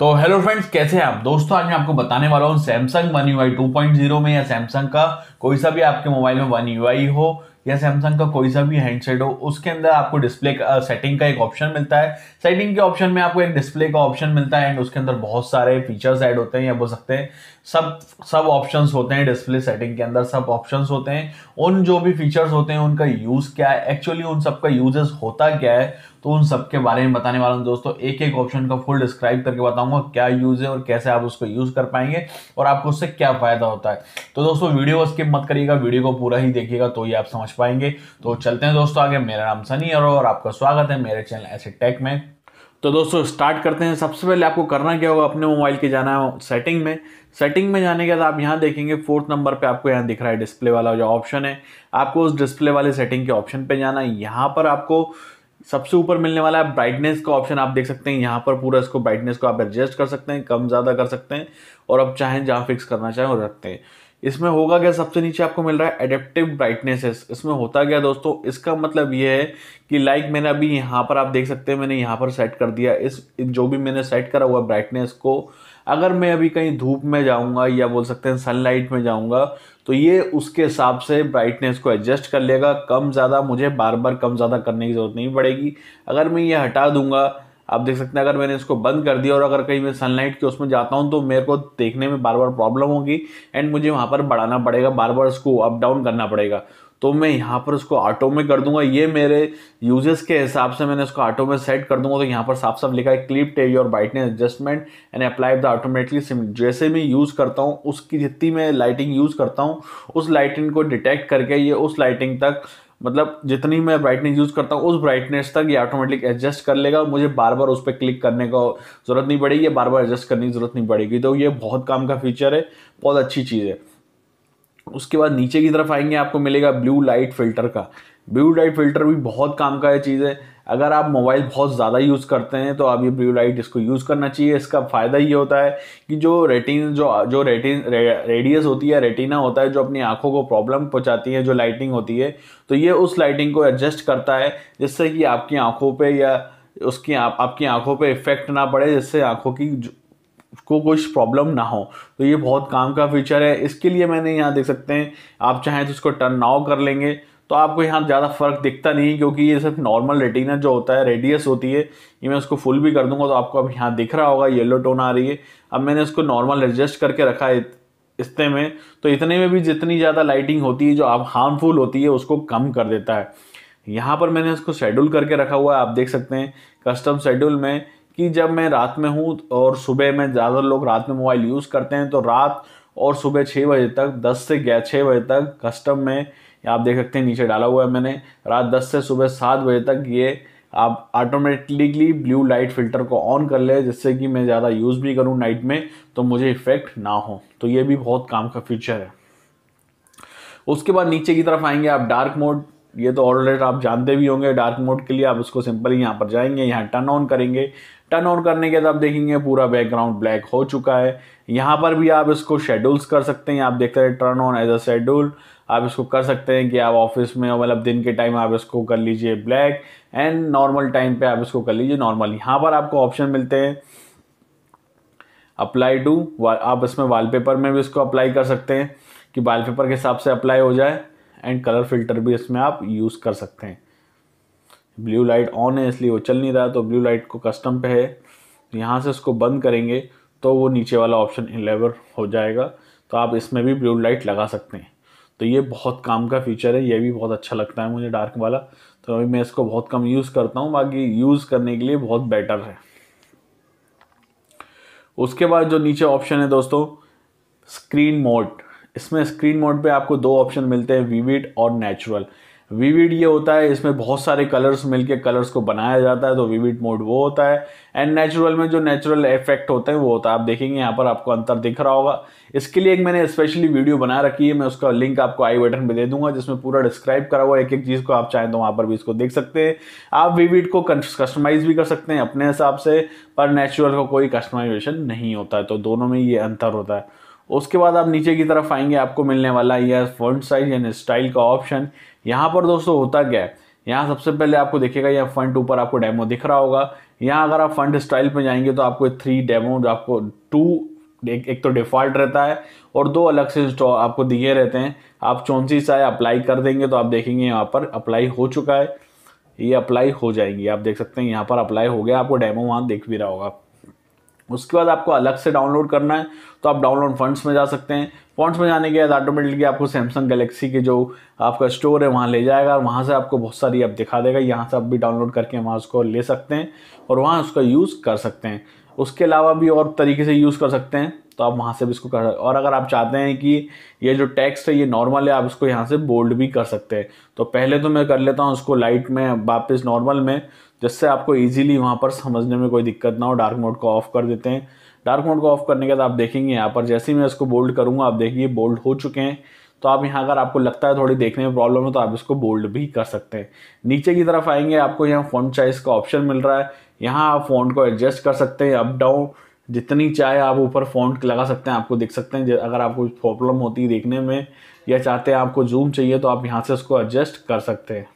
तो hello friends कैसे हैं आप दोस्तों आज मैं आपको बताने वाला हूँ Samsung one U I two point zero में या सैमसंग का कोई सा भी आपके मोबाइल में वन यू आई हो या सैमसंग का कोई सा भी हैंडसेट हो उसके अंदर आपको डिस्प्ले का सेटिंग uh, का एक ऑप्शन मिलता है सेटिंग के ऑप्शन में आपको एक डिस्प्ले का ऑप्शन मिलता है एंड उसके अंदर बहुत सारे फीचर्स ऐड होते हैं या बोल सकते हैं सब सब ऑप्शंस होते हैं डिस्प्ले सेटिंग के अंदर सब ऑप्शंस होते हैं उन जो भी फीचर्स होते हैं उनका यूज़ क्या है एक्चुअली उन सब का यूजेस होता क्या है तो उन सब के बारे में बताने वाला हूँ दोस्तों एक एक ऑप्शन का फुल डिस्क्राइब करके बताऊंगा क्या यूज़ है और कैसे आप उसको यूज़ कर पाएंगे और आपको उससे क्या फ़ायदा होता है तो दोस्तों वीडियो स्किप मत करिएगा वीडियो को पूरा ही देखिएगा तो ही आप समझ पाएंगे तो चलते हैं दोस्तों आगे मेरा नाम सनी और आपका स्वागत है मेरे चैनल ऐसे टेक में तो दोस्तों स्टार्ट करते हैं सबसे पहले आपको करना क्या होगा अपने मोबाइल के जाना है सेटिंग में सेटिंग में जाने के बाद आप यहाँ देखेंगे फोर्थ नंबर पे आपको यहाँ दिख रहा है डिस्प्ले वाला जो ऑप्शन है आपको उस डिस्प्ले वाले सेटिंग के ऑप्शन पे जाना है यहाँ पर आपको सबसे ऊपर मिलने वाला है ब्राइटनेस का ऑप्शन आप देख सकते हैं यहाँ पर पूरा इसको ब्राइटनेस को आप एडजस्ट कर सकते हैं कम ज़्यादा कर सकते हैं और आप चाहें जहाँ फिक्स करना चाहें और रखते हैं इसमें होगा क्या सबसे नीचे आपको मिल रहा है एडेप्टिव ब्राइटनेसेस इसमें होता गया दोस्तों इसका मतलब ये है कि लाइक मैंने अभी यहाँ पर आप देख सकते हैं मैंने यहाँ पर सेट कर दिया इस जो भी मैंने सेट करा हुआ ब्राइटनेस को अगर मैं अभी कहीं धूप में जाऊँगा या बोल सकते हैं सनलाइट में जाऊँगा तो ये उसके हिसाब से ब्राइटनेस को एडजस्ट कर लेगा कम ज़्यादा मुझे बार बार कम ज़्यादा करने की ज़रूरत नहीं पड़ेगी अगर मैं ये हटा दूंगा आप देख सकते हैं अगर मैंने इसको बंद कर दिया और अगर कहीं मैं सनलाइट के उसमें जाता हूँ तो मेरे को देखने में बार बार प्रॉब्लम होगी एंड मुझे वहाँ पर बढ़ाना पड़ेगा बार बार इसको अप डाउन करना पड़ेगा तो मैं यहाँ पर उसको ऑटो में कर दूंगा ये मेरे यूजेस के हिसाब से मैंने उसको ऑटो में सेट कर दूंगा तो यहाँ पर साफ साफ लिखा है क्लिप टे your brightness adjustment and apply the automatically sim जैसे मैं यूज़ करता हूँ उसकी जितनी मैं लाइटिंग यूज़ करता हूँ उस लाइटिंग को डिटेक्ट करके ये उस लाइटिंग तक मतलब जितनी मैं ब्राइटनेस यूज़ करता हूँ उस ब्राइटनेस तक ये ऑटोमेटिक एडजस्ट कर लेगा और मुझे बार बार उस पर क्लिक करने को ज़रूरत नहीं पड़ेगी या बार बार एडजस्ट करने की ज़रूरत नहीं पड़ेगी तो ये बहुत काम का फीचर है बहुत अच्छी चीज़ है उसके बाद नीचे की तरफ आएंगे आपको मिलेगा ब्लू लाइट फिल्टर का ब्लू लाइट फिल्टर भी बहुत काम का चीज़ है अगर आप मोबाइल बहुत ज़्यादा यूज़ करते हैं तो आप ये ब्लू लाइट इसको यूज़ करना चाहिए इसका फ़ायदा ये होता है कि जो रेटिन जो जो रेटिन रे, रेडियस होती है रेटिना होता है जो अपनी आँखों को प्रॉब्लम पहुँचाती है जो लाइटिंग होती है तो ये उस लाइटिंग को एडजस्ट करता है जिससे कि आपकी आँखों पर या उसकी आप, आपकी आँखों पर इफ़ेक्ट ना पड़े जिससे आँखों की को कुछ प्रॉब्लम ना हो तो ये बहुत काम का फीचर है इसके लिए मैंने यहाँ देख सकते हैं आप चाहें तो इसको टर्न नाउ कर लेंगे तो आपको यहाँ ज़्यादा फ़र्क दिखता नहीं क्योंकि ये सिर्फ नॉर्मल रेटिना जो होता है रेडियस होती है ये मैं उसको फुल भी कर दूंगा तो आपको अब यहाँ दिख रहा होगा येलो टोन आ रही है अब मैंने इसको नॉर्मल एडजस्ट करके रखा है इतने में तो इतने में भी जितनी ज़्यादा लाइटिंग होती है जो आप हार्मफुल होती है उसको कम कर देता है यहाँ पर मैंने इसको शेड्यूल करके रखा हुआ है आप देख सकते हैं कस्टम शेड्यूल में कि जब मैं रात में हूँ और सुबह में ज़्यादा लोग रात में मोबाइल यूज़ करते हैं तो रात और सुबह छः बजे तक दस से गया छः बजे तक कस्टम में आप देख सकते हैं नीचे डाला हुआ है मैंने रात दस से सुबह सात बजे तक ये आप ऑटोमेटिकली ब्लू लाइट फिल्टर को ऑन कर ले जिससे कि मैं ज़्यादा यूज़ भी करूँ नाइट में तो मुझे इफ़ेक्ट ना हो तो ये भी बहुत काम का फीचर है उसके बाद नीचे की तरफ आएंगे आप डार्क मोड ये तो ऑलरेडी आप जानते भी होंगे डार्क मोड के लिए आप उसको सिंपली यहाँ पर जाएंगे यहाँ टर्न ऑन करेंगे टर्न ऑन करने के बाद आप देखेंगे पूरा बैकग्राउंड ब्लैक हो चुका है यहाँ पर भी आप इसको शेड्यूल्स कर सकते हैं आप देखते हैं turn on as a schedule आप इसको कर सकते हैं कि आप ऑफिस में मतलब दिन के टाइम आप इसको कर लीजिए ब्लैक एंड नॉर्मल टाइम पे आप इसको कर लीजिए नॉर्मल यहाँ पर आपको ऑप्शन मिलते हैं अप्लाई टू आप इसमें वॉलपेपर में भी इसको अप्लाई कर सकते हैं कि वॉलपेपर के हिसाब से अप्लाई हो जाए एंड कलर फिल्टर भी इसमें आप यूज़ कर सकते हैं ब्लू लाइट ऑन है इसलिए वो चल नहीं रहा तो ब्लू लाइट को कस्टम पे है यहाँ से उसको बंद करेंगे तो वो नीचे वाला ऑप्शन इलेवर हो जाएगा तो आप इसमें भी ब्लू लाइट लगा सकते हैं तो ये बहुत काम का फीचर है ये भी बहुत अच्छा लगता है मुझे डार्क वाला तो अभी मैं इसको बहुत कम यूज़ करता हूँ बाकी यूज़ करने के लिए बहुत बेटर है उसके बाद जो नीचे ऑप्शन है दोस्तों स्क्रीन मोड इसमें स्क्रीन मोड पे आपको दो ऑप्शन मिलते हैं विविड और नेचुरल विविड ये होता है इसमें बहुत सारे कलर्स मिलके कलर्स को बनाया जाता है तो विविड मोड वो होता है एंड नेचुरल में जो नेचुरल इफेक्ट होते हैं वो होता है आप देखेंगे यहाँ पर आपको अंतर दिख रहा होगा इसके लिए एक मैंने स्पेशली वीडियो बना रखी है मैं उसका लिंक आपको आई बटन पर दे दूंगा जिसमें पूरा डिस्क्राइब करा हुआ एक एक चीज़ को आप चाहें तो वहाँ पर भी इसको देख सकते हैं आप विविड को कस्टमाइज भी कर सकते हैं अपने हिसाब से पर नेचुरल का को कोई कस्टमाइजेशन नहीं होता है तो दोनों में ये अंतर होता है उसके बाद आप नीचे की तरफ आएंगे आपको मिलने वाला यह फंड साइज एंड स्टाइल का ऑप्शन यहाँ पर दोस्तों होता क्या है यहाँ सबसे पहले आपको देखेगा यह फंड ऊपर आपको डेमो दिख रहा होगा यहाँ अगर आप फंड स्टाइल पर जाएंगे तो आपको थ्री डेमो जो आपको टू एक, एक तो डिफ़ॉल्ट रहता है और दो अलग से आपको दिए रहते हैं आप सी चाहे अप्लाई कर देंगे तो आप देखेंगे यहाँ पर अप्लाई हो चुका है ये अप्लाई हो जाएंगी आप देख सकते हैं यहाँ पर अप्लाई हो गया आपको डेमो वहाँ देख भी रहा होगा उसके बाद आपको अलग से डाउनलोड करना है तो आप डाउनलोड फंड्स में जा सकते हैं फंड्स में जाने के बाद ऑटोमेटिकली आपको सैमसंग गलेक्सी के जो आपका स्टोर है वहाँ ले जाएगा और वहाँ से आपको बहुत सारी ऐप दिखा देगा यहाँ से आप भी डाउनलोड करके वहाँ उसको ले सकते हैं और वहाँ उसका यूज़ कर सकते हैं उसके अलावा भी और तरीके से यूज़ कर सकते हैं तो आप वहाँ से भी इसको कर और अगर आप चाहते हैं कि ये जो टेक्स्ट है ये नॉर्मल है आप इसको यहाँ से बोल्ड भी कर सकते हैं तो पहले तो मैं कर लेता हूँ उसको लाइट में वापस नॉर्मल में जिससे आपको ईजिली वहाँ पर समझने में कोई दिक्कत ना हो डार्क मोड को ऑफ़ कर देते हैं डार्क मोड को ऑफ़ करने के बाद आप देखेंगे यहाँ पर जैसे ही मैं इसको बोल्ड करूँगा आप देखिए बोल्ड हो चुके हैं तो आप यहाँ अगर आपको लगता है थोड़ी देखने में प्रॉब्लम है तो आप इसको बोल्ड भी कर सकते हैं नीचे की तरफ आएंगे आपको यहाँ फोन साइज़ का ऑप्शन मिल रहा है यहाँ आप फ़ोन को एडजस्ट कर सकते हैं अप डाउन जितनी चाहे आप ऊपर फोन लगा सकते हैं आपको देख सकते हैं अगर आपको प्रॉब्लम होती है देखने में या चाहते हैं आपको जूम चाहिए तो आप यहाँ से उसको एडजस्ट कर सकते हैं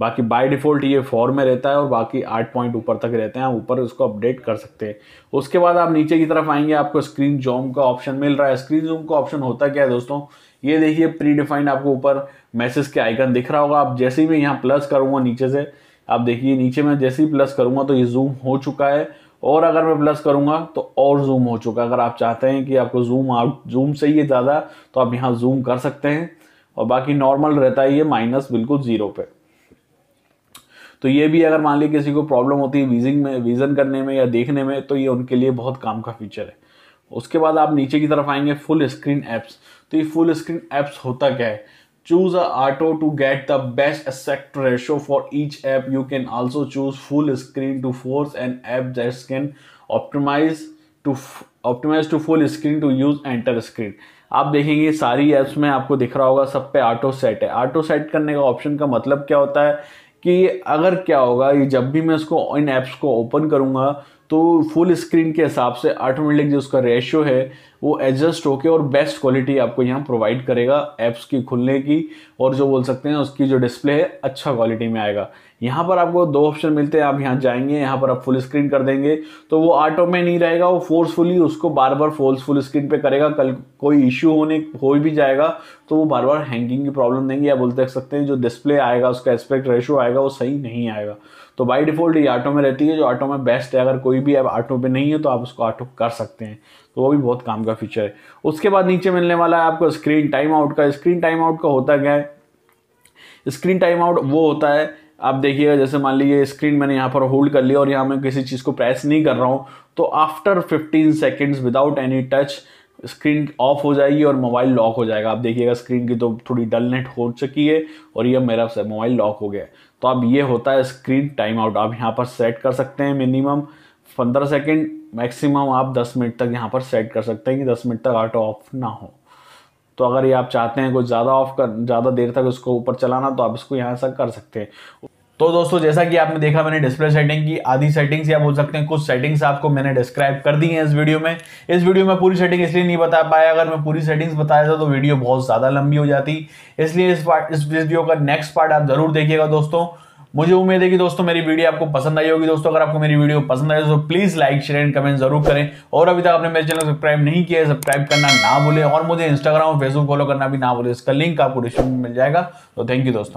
बाकी बाय डिफ़ॉल्ट ये फोर में रहता है और बाकी आठ पॉइंट ऊपर तक रहते हैं आप ऊपर उसको अपडेट कर सकते हैं उसके बाद आप नीचे की तरफ आएंगे आपको स्क्रीन जूम का ऑप्शन मिल रहा है स्क्रीन जूम का ऑप्शन होता क्या है दोस्तों ये देखिए प्री डिफाइंड आपको ऊपर मैसेज के आइकन दिख रहा होगा आप जैसे ही मैं यहाँ प्लस करूँगा नीचे से आप देखिए नीचे मैं जैसे ही प्लस करूँगा तो ये जूम हो चुका है और अगर मैं प्लस करूँगा तो और जूम हो चुका है अगर आप चाहते हैं कि आपको जूम आउट जूम से ही ज़्यादा तो आप यहाँ जूम कर सकते हैं और बाकी नॉर्मल रहता है ये माइनस बिल्कुल ज़ीरो पर तो ये भी अगर मान लीजिए किसी को प्रॉब्लम होती है विजिंग में विज़न करने में या देखने में तो ये उनके लिए बहुत काम का फीचर है उसके बाद आप नीचे की तरफ आएंगे फुल स्क्रीन ऐप्स तो ये फुल स्क्रीन ऐप्स होता क्या है choose a auto to get the best aspect for each each you can also choose full screen to force force app app that can optimize to optimize to full screen to use enter आप देखेंगे सारी apps में आपको दिख रहा होगा सब पे ऑटो सेट है ऑटो सेट करने का ऑप्शन का मतलब क्या होता है कि अगर क्या होगा ये जब भी मैं उसको इन ऐप्स को ओपन करूँगा तो फुल स्क्रीन के हिसाब से ऑटोमेटिक जो उसका रेशियो है वो एडजस्ट होके और बेस्ट क्वालिटी आपको यहाँ प्रोवाइड करेगा ऐप्स की खुलने की और जो बोल सकते हैं उसकी जो डिस्प्ले है अच्छा क्वालिटी में आएगा यहाँ पर आपको दो ऑप्शन मिलते हैं आप यहाँ जाएंगे यहाँ पर आप फुल स्क्रीन कर देंगे तो वो ऑटो में नहीं रहेगा वो फोर्सफुली उसको बार बार फोर्स फुल स्क्रीन पे करेगा कल कोई इश्यू होने हो भी जाएगा तो वो बार बार हैंगिंग की प्रॉब्लम देंगे या बोल देख सकते हैं जो डिस्प्ले आएगा उसका एस्पेक्ट रेशो आएगा वो सही नहीं आएगा तो बाई डिफ़ॉल्ट ये ऑटो में रहती है जो ऑटो में बेस्ट है अगर कोई भी ऐप ऑटो पे नहीं है तो आप उसको ऑटो कर सकते हैं तो वो भी बहुत काम का फीचर है उसके बाद नीचे मिलने वाला है आपको स्क्रीन टाइम आउट का स्क्रीन टाइम आउट का होता क्या है स्क्रीन टाइम आउट वो होता है आप देखिएगा जैसे मान लीजिए स्क्रीन मैंने यहाँ पर होल्ड कर लिया और यहाँ मैं किसी चीज़ को प्रेस नहीं कर रहा हूँ तो after 15 seconds without any touch screen off हो जाएगी और मोबाइल लॉक हो जाएगा आप देखिएगा स्क्रीन की तो थोड़ी डल नेट हो चुकी है और ये मेरा मोबाइल लॉक हो गया है तो अब ये होता है स्क्रीन टाइम आउट आप यहाँ पर सेट कर सकते हैं मिनिमम पंद्रह सेकेंड मैक्सिमम आप दस मिनट तक यहाँ पर सेट कर सकते हैं कि दस मिनट तक ऑटो ऑफ ना हो तो अगर ये आप चाहते हैं कुछ ज़्यादा ऑफ कर ज़्यादा देर तक उसको ऊपर चलाना तो आप इसको यहाँ से कर सकते हैं तो दोस्तों जैसा कि आपने देखा मैंने डिस्प्ले सेटिंग की आधी सेटिंग्स या बोल सकते हैं कुछ सेटिंग्स आपको मैंने डिस्क्राइब कर दी हैं इस वीडियो में इस वीडियो में पूरी सेटिंग इसलिए नहीं बता पाया अगर मैं पूरी सेटिंग्स बताया था तो वीडियो बहुत ज़्यादा लंबी हो जाती इसलिए इस पार्ट इस वीडियो का नेक्स्ट पार्ट आप ज़रूर देखिएगा दोस्तों मुझे उम्मीद है कि दोस्तों मेरी वीडियो आपको पसंद आई होगी दोस्तों अगर आपको मेरी वीडियो पसंद आई तो please like share and comment जरूर करें और अभी तक आपने मेरे चैनल सब्सक्राइब नहीं किया है सब्सक्राइब करना ना भूलें और मुझे इंस्टाग्राम और फेसबुक फॉलो करना भी ना भूलें इसका लिंक आपको डिस्क्रिप्शन में मिल जाएगा तो थैंक यू दोस्तों